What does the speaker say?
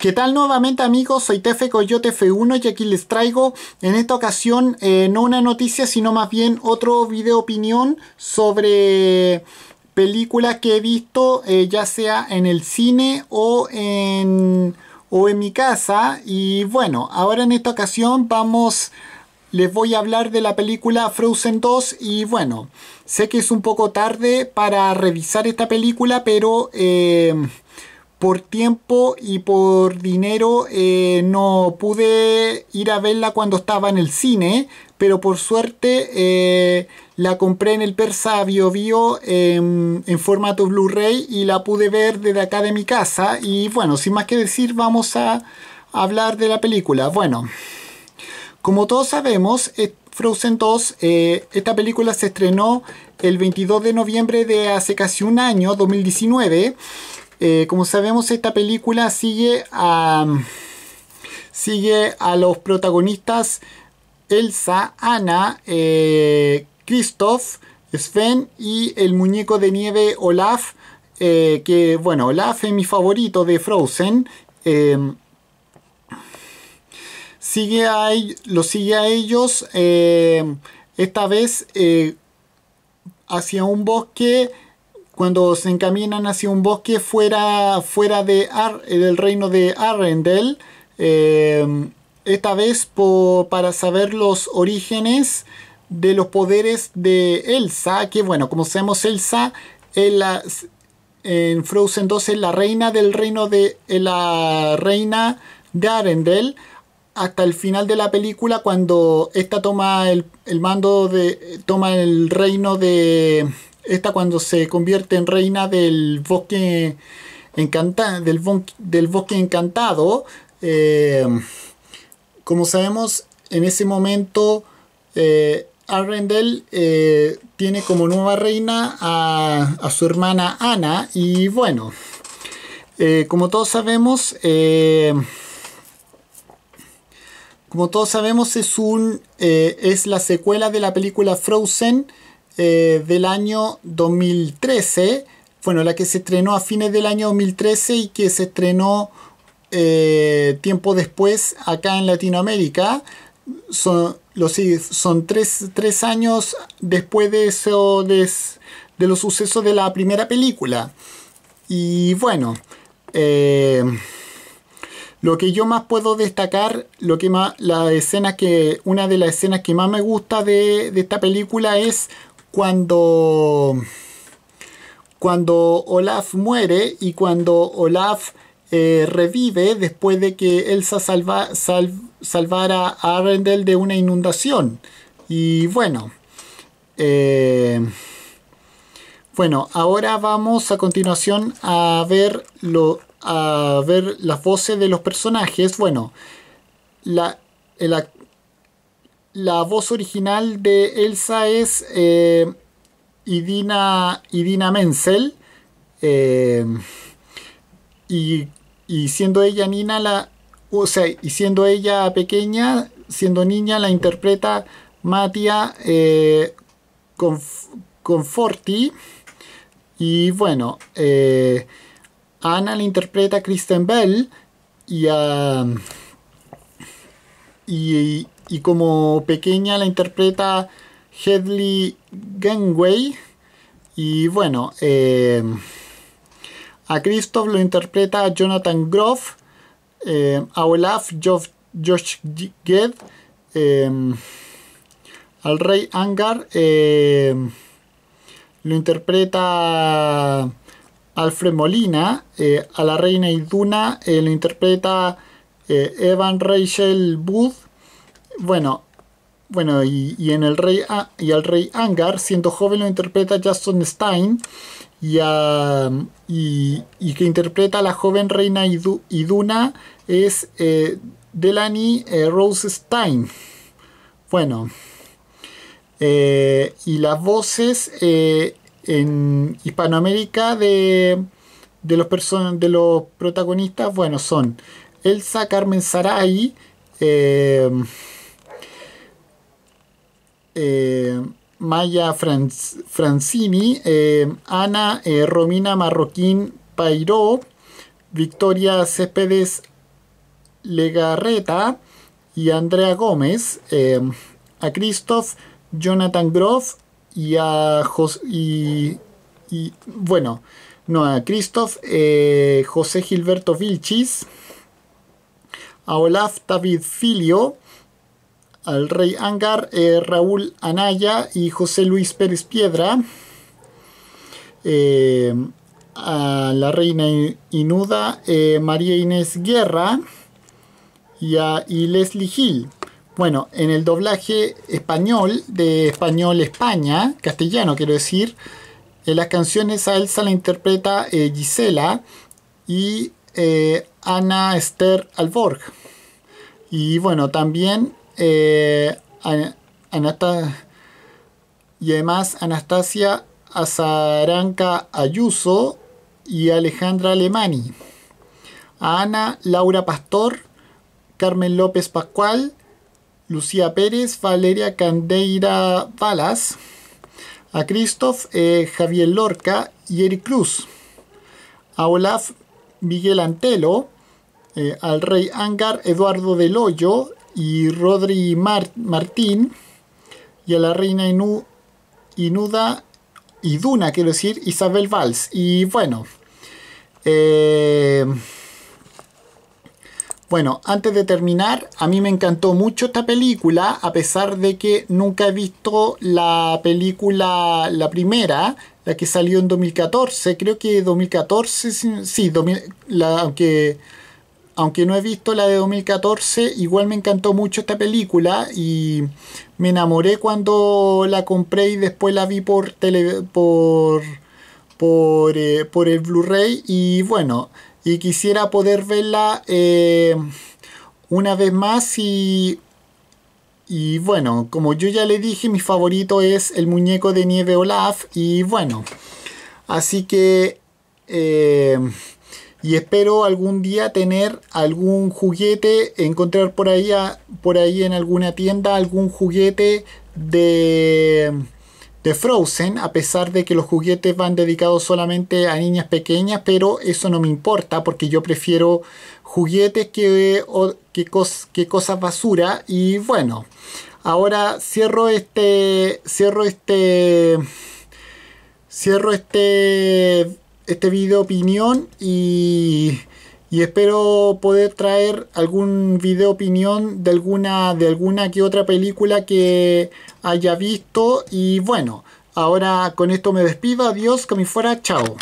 ¿Qué tal nuevamente amigos? Soy Tefe Coyote F1 y aquí les traigo en esta ocasión eh, no una noticia sino más bien otro video opinión sobre películas que he visto eh, ya sea en el cine o en, o en mi casa y bueno, ahora en esta ocasión vamos les voy a hablar de la película Frozen 2 y bueno, sé que es un poco tarde para revisar esta película pero... Eh, por tiempo y por dinero eh, no pude ir a verla cuando estaba en el cine, pero por suerte eh, la compré en el Persa Bio em, en formato Blu-ray y la pude ver desde acá de mi casa. Y bueno, sin más que decir, vamos a hablar de la película. Bueno, como todos sabemos, eh, Frozen 2, esta película se estrenó el 22 de noviembre de hace casi un año, 2019. Eh, como sabemos, esta película sigue a, sigue a los protagonistas Elsa, Ana, eh, Christoph, Sven y el muñeco de nieve Olaf. Eh, que bueno, Olaf es mi favorito de Frozen. Em, sigue a, lo sigue a ellos em, esta vez hacia un bosque cuando se encaminan hacia un bosque fuera, fuera de del reino de Arendel. Eh, esta vez para saber los orígenes de los poderes de Elsa, que bueno, como sabemos Elsa en, Frozen 2 es la reina del reino de la reina de Arendelle hasta el final de la película cuando esta toma el mando de toma el reino de esta cuando se convierte en reina del bosque encantado, del, bosque encantado, eh, como sabemos, en ese momento eh, Arendelle eh, tiene como nueva reina a, a su hermana Ana y bueno, como todos sabemos, como todos sabemos es, un, es la secuela de la película Frozen eh, del año 2013, bueno, la que se estrenó a fines del año 2013 y que se estrenó eh, tiempo después acá en Latinoamérica. Son, los, son tres, años después de, eso, de, los sucesos de la primera película. Y bueno, eh, lo que yo más puedo destacar, lo que más, la escena que, una de las escenas que más me gusta de, de esta película es cuando, cuando Olaf muere y cuando Olaf eh, revive después de que Elsa salva, salvara a Arendel de una inundación. Y bueno, eh, bueno, ahora vamos a continuación a ver, lo, a ver las voces de los personajes. Bueno, la, el, la voz original de Elsa es eh, Idina, Menzel. Eh, y, siendo ella Nina la. O sea, y siendo ella pequeña, siendo niña, la interpreta Matia eh, Conforti. Y bueno, Ana la interpreta Kristen Bell. Y, um, y, y como pequeña la interpreta Hedley Gangway. Y bueno, eh, a Christoph lo interpreta Jonathan Groff, eh, a Olaf Josh Ged, eh, al rey Angar lo interpreta Alfred Molina, a la reina Iduna lo interpreta Evan Rachel Booth, bueno, bueno, y, en el rey y al rey Angar, siendo joven lo interpreta Justin Stein y, que interpreta a la joven reina Iduna es eh, Delany eh, Rose Stein. Bueno, eh, y las voces en Hispanoamérica de, los de los protagonistas, bueno, son Elsa Carmen Saray, eh, Maya Francini, eh, Ana eh, Romina Marroquín Pairó, Victoria Céspedes Legarreta y Andrea Gómez, a Christoph, Jonathan Gross y a bueno, no, a Christoph, José Gilberto Vilchis, a Olaf David Filio, al Rey Angar, eh, Raúl Anaya y José Luis Pérez Piedra, eh, a la Reina Inuda, eh, María Inés Guerra y, a, Leslie Bueno, en el doblaje español, de español España, castellano quiero decir, en las canciones a Elsa la interpreta Gisela y Ana Esther Alborg. Y bueno, también eh, y además Anastasia Azaranca Ayuso y Alejandra Alemani. A Ana Laura Pastor, Carmen López Pascual, Lucía Pérez, Valeria Candeira Balas, a Christoph eh, Javier Lorca y Eric Cruz, a Olaf Miguel Antelo, eh, al Rey Ángar Eduardo del Hoyo y Rodri Martín y a la reina Inu Inuda Duna, quiero decir, Isabel Valls. Y bueno, eh, bueno, antes de terminar, a mí me encantó mucho esta película, a pesar de que nunca he visto la película, la primera, la que salió en 2014, creo que 2014, sí, la, aunque aunque no he visto la de 2014, igual me encantó mucho esta película y me enamoré cuando la compré y después la vi por tele, por por, eh, el Blu-ray y bueno, y quisiera poder verla eh, una vez más y y bueno, como yo ya le dije, mi favorito es el muñeco de nieve Olaf y bueno, así que eh, y espero algún día tener algún juguete, encontrar por ahí, por ahí en alguna tienda algún juguete de, Frozen, a pesar de que los juguetes van dedicados solamente a niñas pequeñas, pero eso no me importa porque yo prefiero juguetes que, que cosas basura y bueno. Ahora cierro este. Cierro este. Cierro este este video opinión y, y espero poder traer algún video opinión de alguna, de alguna que otra película que haya visto y bueno, ahora con esto me despido, adiós, que me fuera, chao.